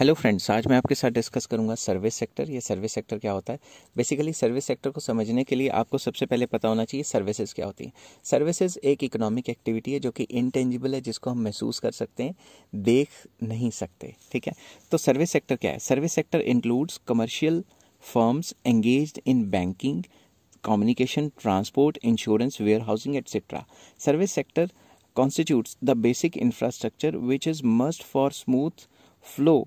hello friends आज मैं आपके साथ डिस्कस करूंगा सर्विस सेक्टर ये सर्विस सेक्टर क्या होता है बेसिकली सर्विस सेक्टर को समझने के लिए आपको सबसे पहले पता होना चाहिए सर्विसेज क्या होती हैं सर्विसेज एक इकोनॉमिक एक्टिविटी है जो कि इनटेंजिबल है जिसको हम महसूस कर सकते हैं देख नहीं सकते ठीक है तो सर्विस सेक्टर क्या है service sector includes commercial firms engage in banking communication transport insurance warehousing etcetera service sector constitutes the basic infrastructure which is must for smooth flow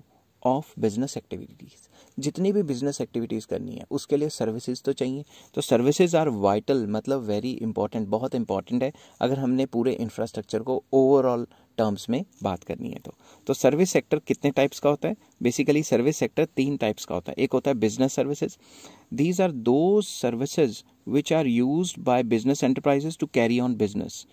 of business activities जितनी भी business activities करनी है उसके लिए services तो चाहिए तो services are vital मतलब वेरी इंपॉर्टेंट बहुत इंपॉर्टेंट है अगर हमने पूरे इंफ्रास्ट्रक्चर को ओवरऑल टर्म्स में बात करनी है तो तो सर्विस सेक्टर कितने टाइप्स का होता है बेसिकली सर्विस सेक्टर तीन टाइप्स का होता है एक होता है business services these are those services which are use by business enterprises to carry on business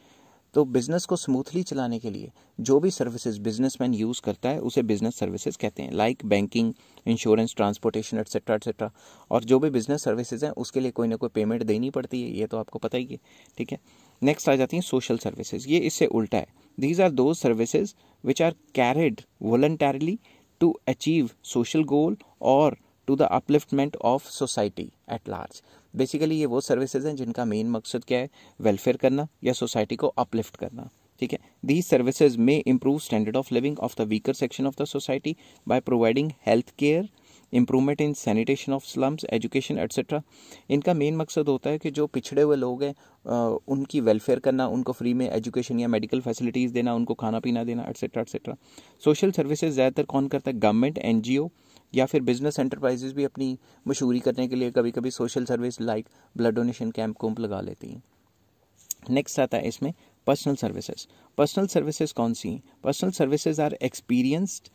तो बिज़नेस को स्मूथली चलाने के लिए जो भी सर्विसेज बिजनेसमैन यूज़ करता है उसे बिज़नेस सर्विसेज कहते हैं like banking insurance transportation etcetera etcetera और जो भी बिज़नेस सर्विसेज हैं उसके लिए कोई ना कोई पेमेंट देनी पड़ती है ये तो आपको पता ही है ठीक है नेक्स्ट आ जाती हैं सोशल सर्विसेज ये इससे उल्टा है these are those services which are carried voluntarily to achieve social goal और to the upliftment of society at large basically ये वो सर्विसेज हैं जिनका मेन मकसद क्या है वेलफेयर करना या सोसाइटी को अपलिफ्ट करना ठीक है दीज सर्विसेज में improve standard of living of the weaker section of the society by providing health care improvement in sanitation of slums education etcetera इनका मेन मकसद होता है कि जो पिछड़े हुए लोग हैं उनकी वेलफेयर करना उनको फ्री में एजुकेशन या मेडिकल फैसिलिटीज़ देना उनको खाना पीना देना एट्सेट्रा एट्सेट्रा सोशल सर्विसेज ज़्यादातर कौन करता है गवर्नमेंट एन या फिर बिजनेस एंटरप्राइजेज भी अपनी मशहूरी करने के लिए कभी कभी social service like blood donation camp कोम्प लगा लेती हैं नेक्स्ट आता है इसमें पर्सनल सर्विसेज पर्सनल सर्विसेज कौन सी हैं personal services are experienced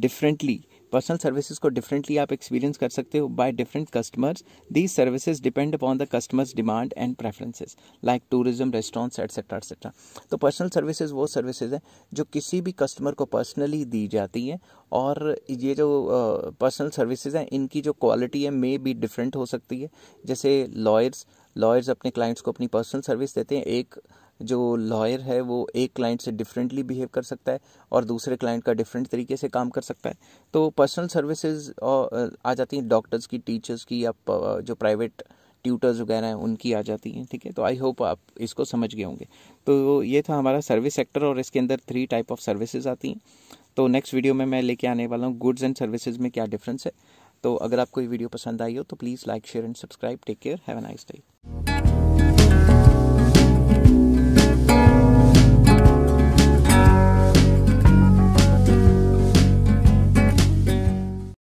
differently personal services को डिफरेंटली आप एक्सपीरियंस कर सकते हो by different customers these services depend upon the customers demand and preferences like tourism restaurants etcetera etcetera तो पर्सनल सर्विसेज वो सर्विसेज हैं जो किसी भी कस्टमर को पर्सनली दी जाती हैं और ये जो पर्सनल सर्विसेज हैं इनकी जो क्वालिटी है मे बी डिफरेंट हो सकती है जैसे लॉयर्स लॉयर्स अपने क्लाइंट्स को अपनी पर्सनल सर्विस देते हैं एक जो लॉयर है वो एक क्लाइंट से डिफरेंटली बिहेव कर सकता है और दूसरे क्लाइंट का डिफरेंट तरीके से काम कर सकता है तो पर्सनल सर्विसेज आ जाती हैं डॉक्टर्स की टीचर्स की या जो प्राइवेट ट्यूटर्स वगैरह हैं उनकी आ जाती हैं ठीक है तो आई होप आप इसको समझ गए होंगे तो ये था हमारा सर्विस सेक्टर और इसके अंदर थ्री टाइप ऑफ सर्विसेज आती हैं तो नेक्स्ट वीडियो में मैं लेके आने वाला हूँ गुड्स एंड सर्विसेज में क्या डिफरेंस है तो अगर आपको ये वीडियो पसंद आई हो तो please like share and subscribe take care have a nice day